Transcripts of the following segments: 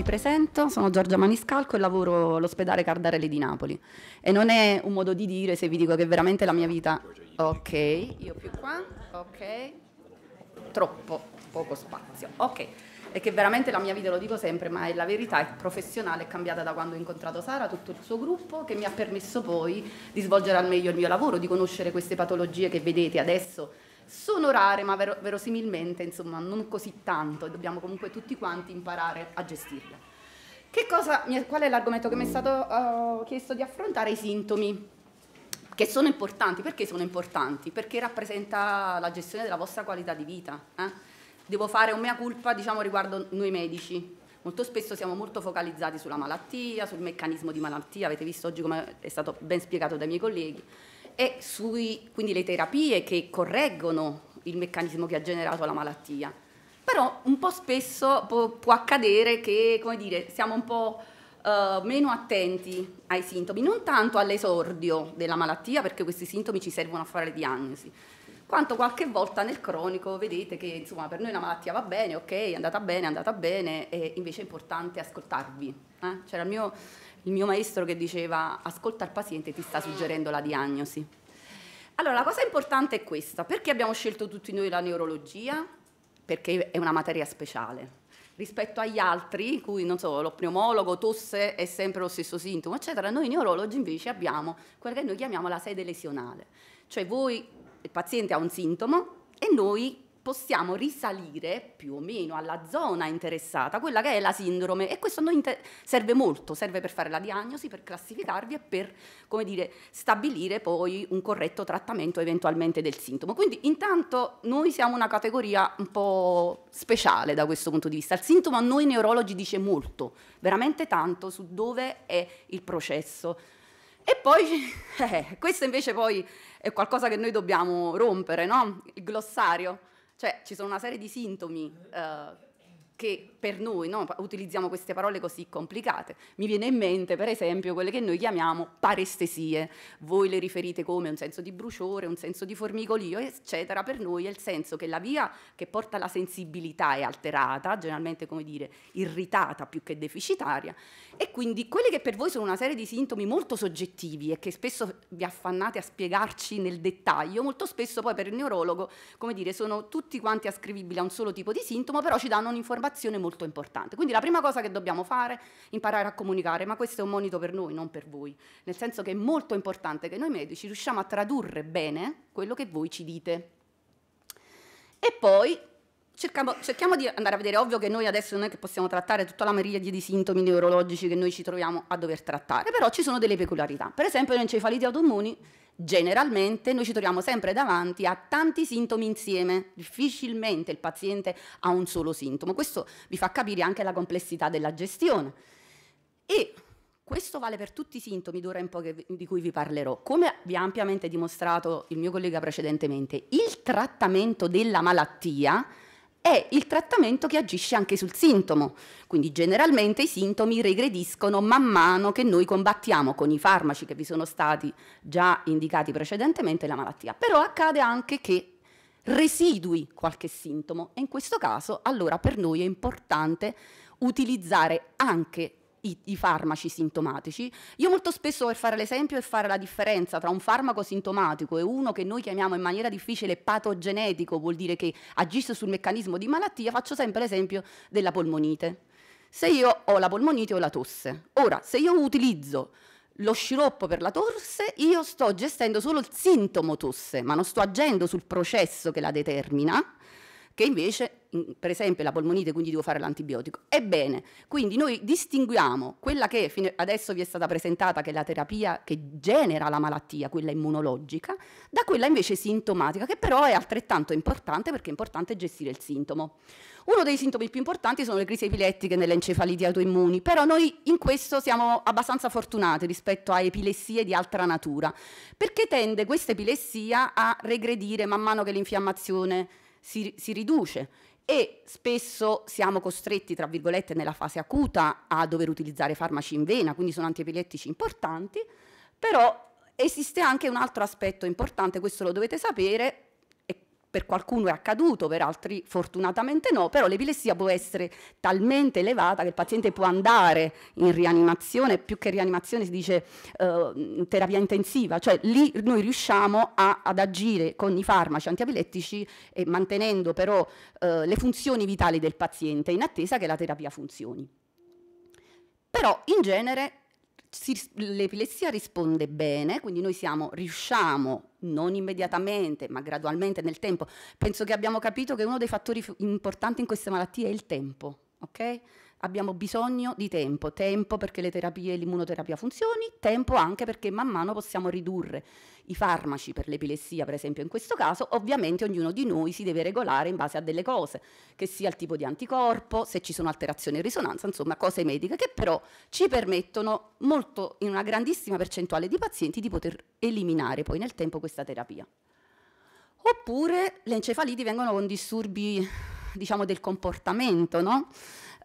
mi presento, sono Giorgia Maniscalco e lavoro all'ospedale Cardarelli di Napoli. E non è un modo di dire se vi dico che veramente la mia vita... Ok, io più qua, ok, troppo, poco spazio, ok. è che veramente la mia vita, lo dico sempre, ma è la verità, è professionale, è cambiata da quando ho incontrato Sara, tutto il suo gruppo, che mi ha permesso poi di svolgere al meglio il mio lavoro, di conoscere queste patologie che vedete adesso sono rare ma vero, verosimilmente insomma non così tanto e dobbiamo comunque tutti quanti imparare a gestirle. Cosa, qual è l'argomento che mi è mm. stato uh, chiesto di affrontare? I sintomi, che sono importanti. Perché sono importanti? Perché rappresenta la gestione della vostra qualità di vita. Eh? Devo fare un mea culpa diciamo, riguardo noi medici. Molto spesso siamo molto focalizzati sulla malattia, sul meccanismo di malattia, avete visto oggi come è stato ben spiegato dai miei colleghi e sui, quindi le terapie che correggono il meccanismo che ha generato la malattia. Però un po' spesso può, può accadere che, come dire, siamo un po' eh, meno attenti ai sintomi, non tanto all'esordio della malattia, perché questi sintomi ci servono a fare le diagnosi, quanto qualche volta nel cronico vedete che insomma per noi la malattia va bene, ok, è andata bene, è andata bene, e invece è importante ascoltarvi. Eh? C'era cioè, il mio il mio maestro che diceva ascolta il paziente ti sta suggerendo la diagnosi. Allora la cosa importante è questa, perché abbiamo scelto tutti noi la neurologia? Perché è una materia speciale rispetto agli altri, in cui non so, lo pneumologo tosse è sempre lo stesso sintomo, eccetera, noi neurologi invece abbiamo quella che noi chiamiamo la sede lesionale. Cioè voi, il paziente ha un sintomo e noi possiamo risalire più o meno alla zona interessata, quella che è la sindrome e questo a noi serve molto, serve per fare la diagnosi, per classificarvi e per dire, stabilire poi un corretto trattamento eventualmente del sintomo. Quindi intanto noi siamo una categoria un po' speciale da questo punto di vista, il sintomo a noi neurologi dice molto, veramente tanto su dove è il processo. E poi, eh, questo invece poi è qualcosa che noi dobbiamo rompere, no? Il glossario cioè ci sono una serie di sintomi eh, che per noi no? utilizziamo queste parole così complicate. Mi viene in mente, per esempio, quelle che noi chiamiamo parestesie. Voi le riferite come un senso di bruciore, un senso di formicolio, eccetera. Per noi è il senso che la via che porta la sensibilità è alterata, generalmente, come dire, irritata più che deficitaria. E quindi quelli che per voi sono una serie di sintomi molto soggettivi e che spesso vi affannate a spiegarci nel dettaglio, molto spesso poi per il neurologo, come dire, sono tutti quanti ascrivibili a un solo tipo di sintomo, però ci danno un'informazione preoccupazione molto importante. Quindi la prima cosa che dobbiamo fare è imparare a comunicare, ma questo è un monito per noi, non per voi, nel senso che è molto importante che noi medici riusciamo a tradurre bene quello che voi ci dite. E poi Cercamo, cerchiamo di andare a vedere, ovvio che noi adesso non è che possiamo trattare tutta la meriglia di sintomi neurologici che noi ci troviamo a dover trattare, però ci sono delle peculiarità. Per esempio le l'encefalite autoimmuni Generalmente noi ci troviamo sempre davanti a tanti sintomi insieme, difficilmente il paziente ha un solo sintomo. Questo vi fa capire anche la complessità della gestione. E questo vale per tutti i sintomi d'ora in poi di cui vi parlerò. Come vi ha ampiamente dimostrato il mio collega precedentemente, il trattamento della malattia è il trattamento che agisce anche sul sintomo. Quindi generalmente i sintomi regrediscono man mano che noi combattiamo con i farmaci che vi sono stati già indicati precedentemente la malattia. Però accade anche che residui qualche sintomo e in questo caso allora per noi è importante utilizzare anche i, i, farmaci sintomatici. Io molto spesso per fare l'esempio e fare la differenza tra un farmaco sintomatico e uno che noi chiamiamo in maniera difficile patogenetico, vuol dire che agisce sul meccanismo di malattia, faccio sempre l'esempio della polmonite. Se io ho la polmonite o la tosse, ora se io utilizzo lo sciroppo per la tosse, io sto gestendo solo il sintomo tosse, ma non sto agendo sul processo che la determina che invece, per esempio, la polmonite, quindi devo fare l'antibiotico. Ebbene, quindi noi distinguiamo quella che adesso vi è stata presentata, che è la terapia che genera la malattia, quella immunologica, da quella invece sintomatica, che però è altrettanto importante perché è importante gestire il sintomo. Uno dei sintomi più importanti sono le crisi epilettiche nelle encefaliti autoimmuni, però noi in questo siamo abbastanza fortunati rispetto a epilessie di altra natura, perché tende questa epilessia a regredire man mano che l'infiammazione si, si riduce e spesso siamo costretti, tra virgolette, nella fase acuta a dover utilizzare farmaci in vena, quindi sono antiepilettici importanti, però esiste anche un altro aspetto importante, questo lo dovete sapere, per qualcuno è accaduto, per altri fortunatamente no, però l'epilessia può essere talmente elevata che il paziente può andare in rianimazione, più che rianimazione si dice eh, terapia intensiva, cioè lì noi riusciamo a, ad agire con i farmaci antiepilettici e mantenendo però eh, le funzioni vitali del paziente in attesa che la terapia funzioni. Però in genere l'epilessia risponde bene, quindi noi siamo, riusciamo non immediatamente, ma gradualmente nel tempo. Penso che abbiamo capito che uno dei fattori importanti in queste malattie è il tempo, ok? abbiamo bisogno di tempo, tempo perché le terapie e l'immunoterapia funzioni, tempo anche perché man mano possiamo ridurre i farmaci per l'epilessia, per esempio in questo caso, ovviamente ognuno di noi si deve regolare in base a delle cose, che sia il tipo di anticorpo, se ci sono alterazioni in risonanza, insomma cose mediche che però ci permettono molto, in una grandissima percentuale di pazienti, di poter eliminare poi nel tempo questa terapia. Oppure le encefaliti vengono con disturbi diciamo del comportamento, no?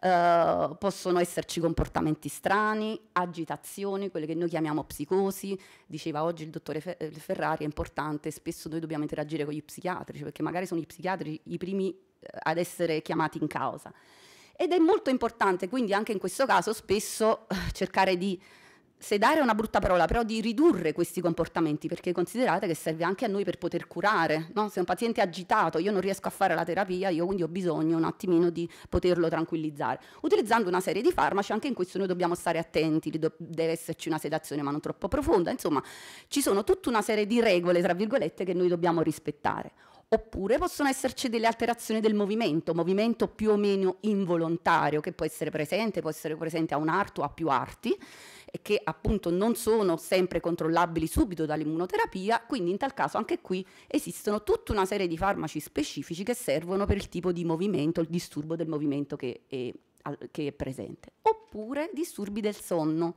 eh, possono esserci comportamenti strani, agitazioni, quelle che noi chiamiamo psicosi. Diceva oggi il dottore Ferrari, è importante, spesso noi dobbiamo interagire con gli psichiatrici, perché magari sono i psichiatri i primi eh, ad essere chiamati in causa. Ed è molto importante quindi anche in questo caso spesso eh, cercare di sedare è una brutta parola, però di ridurre questi comportamenti, perché considerate che serve anche a noi per poter curare, no? se un paziente è agitato, io non riesco a fare la terapia, io quindi ho bisogno un attimino di poterlo tranquillizzare. Utilizzando una serie di farmaci, anche in questo noi dobbiamo stare attenti, deve esserci una sedazione ma non troppo profonda, insomma ci sono tutta una serie di regole, tra virgolette, che noi dobbiamo rispettare. Oppure possono esserci delle alterazioni del movimento, movimento più o meno involontario, che può essere presente, può essere presente a un arto o a più arti, e che appunto non sono sempre controllabili subito dall'immunoterapia, quindi in tal caso anche qui esistono tutta una serie di farmaci specifici che servono per il tipo di movimento, il disturbo del movimento che è, che è presente, oppure disturbi del sonno.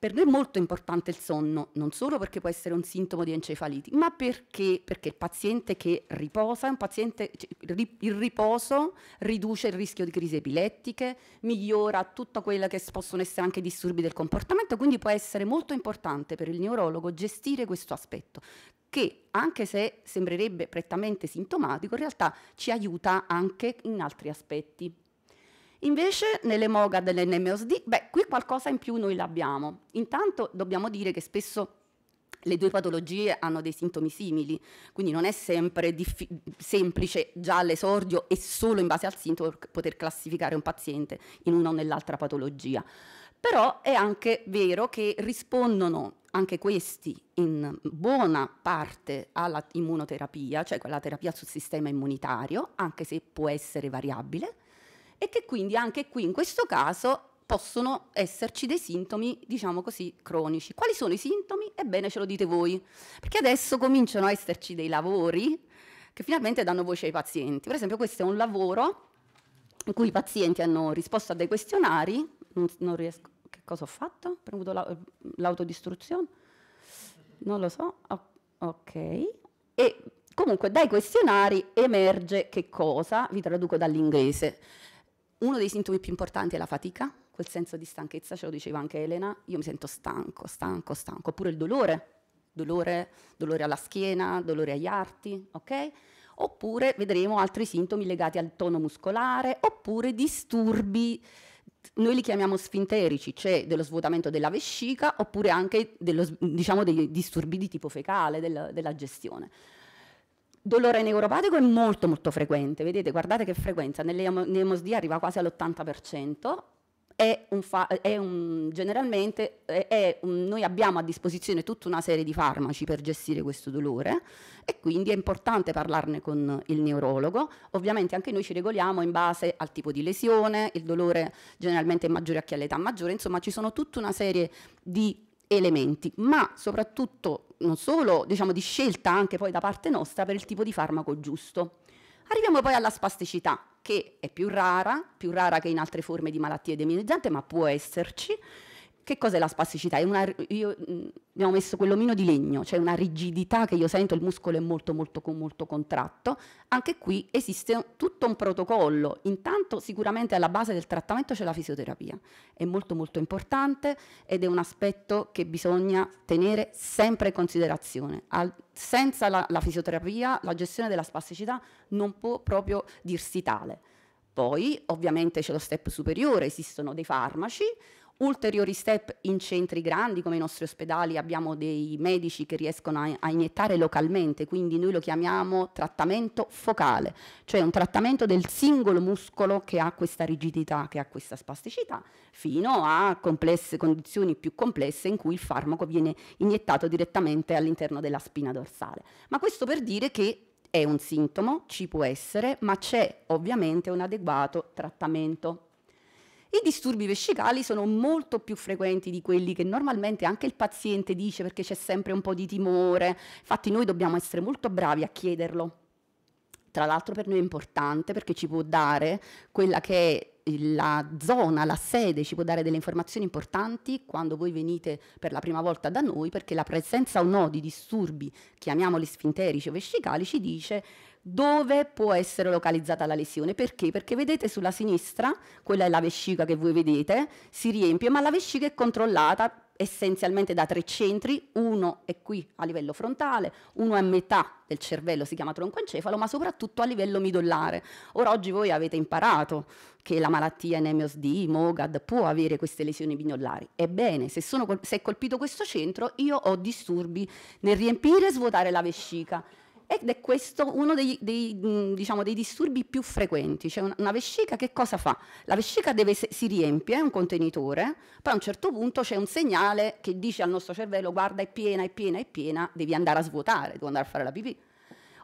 Per noi è molto importante il sonno, non solo perché può essere un sintomo di encefaliti, ma perché, perché il paziente che riposa, un paziente, cioè, il riposo riduce il rischio di crisi epilettiche, migliora tutto quello che possono essere anche disturbi del comportamento, quindi può essere molto importante per il neurologo gestire questo aspetto che anche se sembrerebbe prettamente sintomatico, in realtà ci aiuta anche in altri aspetti. Invece nelle MOGA dell'NMOSD, beh, qui qualcosa in più noi l'abbiamo. Intanto dobbiamo dire che spesso le due patologie hanno dei sintomi simili, quindi non è sempre semplice già all'esordio e solo in base al sintomo poter classificare un paziente in una o nell'altra patologia. Però è anche vero che rispondono anche questi in buona parte alla immunoterapia, cioè quella terapia sul sistema immunitario, anche se può essere variabile, e che quindi anche qui in questo caso possono esserci dei sintomi, diciamo così, cronici. Quali sono i sintomi? Ebbene ce lo dite voi, perché adesso cominciano a esserci dei lavori che finalmente danno voce ai pazienti. Per esempio questo è un lavoro in cui i pazienti hanno risposto a dei questionari, non, non riesco, che cosa ho fatto? Ho premuto eh, l'autodistruzione? Non lo so, oh, ok. E comunque dai questionari emerge che cosa? Vi traduco dall'inglese uno dei sintomi più importanti è la fatica, quel senso di stanchezza, ce lo diceva anche Elena, io mi sento stanco, stanco, stanco, oppure il dolore, dolore, dolore alla schiena, dolore agli arti, ok? Oppure vedremo altri sintomi legati al tono muscolare, oppure disturbi noi li chiamiamo sfinterici, cioè dello svuotamento della vescica oppure anche dello, diciamo, dei disturbi di tipo fecale, della, della gestione dolore neuropatico è molto molto frequente, vedete, guardate che frequenza, nell'emosdia arriva quasi all'80%, è un fa- è un, generalmente è un, noi abbiamo a disposizione tutta una serie di farmaci per gestire questo dolore e quindi è importante parlarne con il neurologo. Ovviamente anche noi ci regoliamo in base al tipo di lesione, il dolore generalmente è maggiore a chi ha l'età maggiore, insomma ci sono tutta una serie di elementi, ma soprattutto non solo diciamo, di scelta anche poi da parte nostra per il tipo di farmaco giusto. Arriviamo poi alla spasticità, che è più rara, più rara che in altre forme di malattie deminizzante, ma può esserci, che cos'è la spasticità? Una, io, mhmm, abbiamo messo quell'omino di legno, cioè una rigidità che io sento, il muscolo è molto, molto, molto contratto. Anche qui esiste tutto un protocollo. Intanto sicuramente alla base del trattamento c'è la fisioterapia. È molto, molto importante ed è un aspetto che bisogna tenere sempre in considerazione. Al, senza la, la fisioterapia la gestione della spasticità non può proprio dirsi tale. Poi ovviamente c'è lo step superiore, esistono dei farmaci ulteriori step in centri grandi come i nostri ospedali, abbiamo dei medici che riescono a, a iniettare localmente, quindi noi lo chiamiamo trattamento focale, cioè un trattamento del singolo muscolo che ha questa rigidità, che ha questa spasticità, fino a complesse, condizioni più complesse in cui il farmaco viene iniettato direttamente all'interno della spina dorsale. Ma questo per dire che è un sintomo, ci può essere, ma c'è ovviamente un adeguato trattamento i disturbi vescicali sono molto più frequenti di quelli che normalmente anche il paziente dice perché c'è sempre un po' di timore. Infatti noi dobbiamo essere molto bravi a chiederlo. Tra l'altro per noi è importante perché ci può dare quella che è la zona, la sede ci può dare delle informazioni importanti quando voi venite per la prima volta da noi perché la presenza o no di disturbi, chiamiamoli sfinterici o vescicali, ci dice dove può essere localizzata la lesione. Perché? Perché vedete sulla sinistra, quella è la vescica che voi vedete, si riempie, ma la vescica è controllata essenzialmente da tre centri, uno è qui a livello frontale, uno è a metà del cervello, si chiama troncoencefalo, ma soprattutto a livello midollare. Ora oggi voi avete imparato che la malattia Nemios D, Mogad, può avere queste lesioni midollari. Ebbene, se, sono, se è colpito questo centro, io ho disturbi nel riempire e svuotare la vescica ed è questo uno dei, dei, mm, diciamo, dei disturbi più frequenti, cioè una vescica che cosa fa? La vescica deve, si riempie, è un contenitore, poi a un certo punto c'è un segnale che dice al nostro cervello guarda è piena, è piena, è piena, devi andare a svuotare, devo andare a fare la pipì.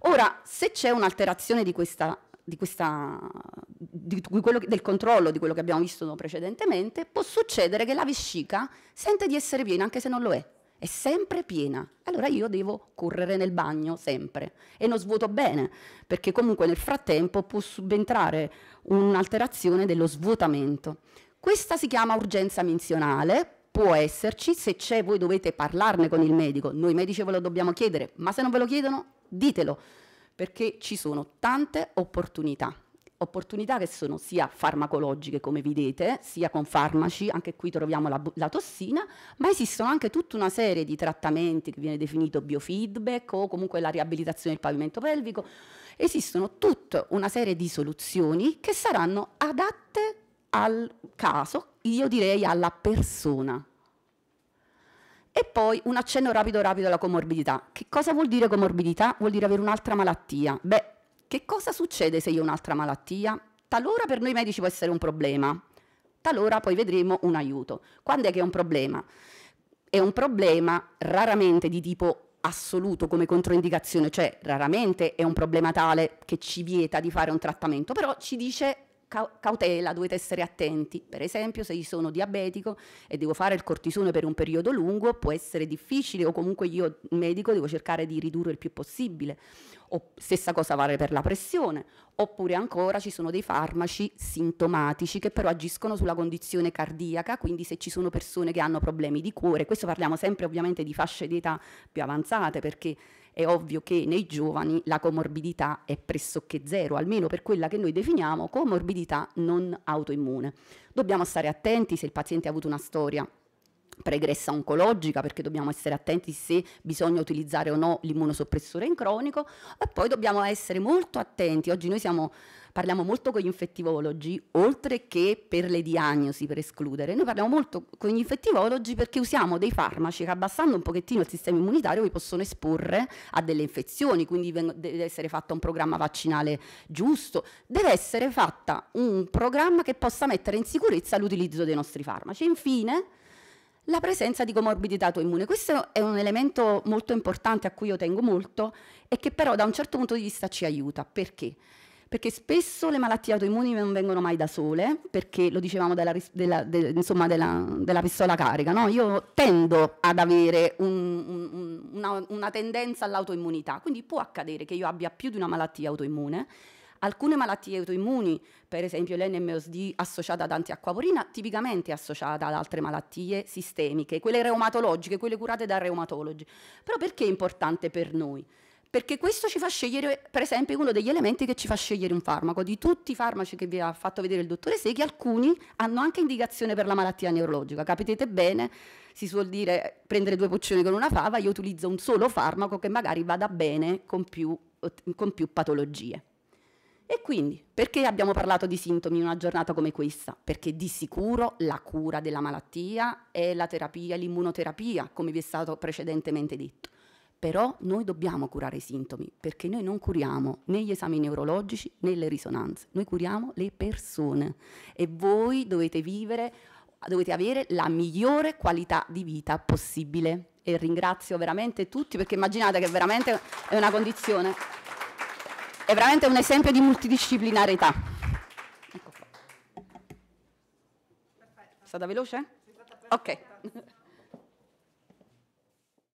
Ora, se c'è un'alterazione di questa di questa, di, di quello, del controllo di quello che abbiamo visto precedentemente, può succedere che la vescica sente di essere piena anche se non lo è è sempre piena. Allora io devo correre nel bagno sempre e non svuoto bene, perché comunque nel frattempo può subentrare un'alterazione dello svuotamento. Questa si chiama urgenza menzionale, può esserci, se c'è voi dovete parlarne con il medico, noi medici ve lo dobbiamo chiedere, ma se non ve lo chiedono ditelo, perché ci sono tante opportunità opportunità che sono sia farmacologiche come vedete, sia con farmaci, anche qui troviamo la, la, tossina, ma esistono anche tutta una serie di trattamenti che viene definito biofeedback o comunque la riabilitazione del pavimento pelvico, esistono tutta una serie di soluzioni che saranno adatte al caso, io direi alla persona. E poi un accenno rapido rapido alla comorbidità. Che cosa vuol dire comorbidità? Vuol dire avere un'altra malattia. Beh, che cosa succede se io ho un'altra malattia? Talora per noi medici può essere un problema, talora poi vedremo un aiuto. Quando è che è un problema? È un problema raramente di tipo assoluto come controindicazione, cioè raramente è un problema tale che ci vieta di fare un trattamento, però ci dice cautela, dovete essere attenti. Per esempio, se io sono diabetico e devo fare il cortisone per un periodo lungo, può essere difficile o comunque io medico devo cercare di ridurre il più possibile. O, stessa cosa vale per la pressione, oppure ancora ci sono dei farmaci sintomatici che però agiscono sulla condizione cardiaca, quindi se ci sono persone che hanno problemi di cuore, questo parliamo sempre ovviamente di fasce di età più avanzate perché è ovvio che nei giovani la comorbidità è pressoché zero, almeno per quella che noi definiamo comorbidità non autoimmune. Dobbiamo stare attenti se il paziente ha avuto una storia pregressa oncologica perché dobbiamo essere attenti se bisogna utilizzare o no l'immunosoppressore in cronico e poi dobbiamo essere molto attenti, oggi noi siamo, parliamo molto con gli infettivologi oltre che per le diagnosi per escludere, noi parliamo molto con gli infettivologi perché usiamo dei farmaci che abbassando un pochettino il sistema immunitario vi possono esporre a delle infezioni, quindi deve essere fatto un programma vaccinale giusto, deve essere fatta un programma che possa mettere in sicurezza l'utilizzo dei nostri farmaci. Infine, la presenza di comorbidità autoimmune. Questo è un elemento molto importante a cui io tengo molto e che però da un certo punto di vista ci aiuta. Perché? Perché spesso le malattie autoimmuni non vengono mai da sole, perché lo dicevamo della, della, de, insomma, della, della pistola carica, no? io tendo ad avere un, un, una, una tendenza all'autoimmunità, quindi può accadere che io abbia più di una malattia autoimmune Alcune malattie autoimmuni, per esempio l'NMOSD associata ad antiacquaporina, tipicamente associata ad altre malattie sistemiche, quelle reumatologiche, quelle curate da reumatologi. Però perché è importante per noi? perché questo ci fa scegliere, per esempio, uno degli elementi che ci fa scegliere un farmaco. Di tutti i farmaci che vi ha fatto vedere il dottore Seghi, alcuni hanno anche indicazione per la malattia neurologica. Capite bene, si suol dire prendere due poccioni con una fava, io utilizzo un solo farmaco che magari vada bene con più, con più patologie. E quindi, perché abbiamo parlato di sintomi in una giornata come questa? Perché di sicuro la cura della malattia è la terapia, l'immunoterapia, come vi è stato precedentemente detto. Però noi dobbiamo curare i sintomi, perché noi non curiamo né gli esami neurologici né le risonanze, noi curiamo le persone e voi dovete vivere, dovete avere la migliore qualità di vita possibile. E ringrazio veramente tutti perché immaginate che veramente è una condizione è veramente un esempio di multidisciplinarità. Ecco È stata veloce? Ok.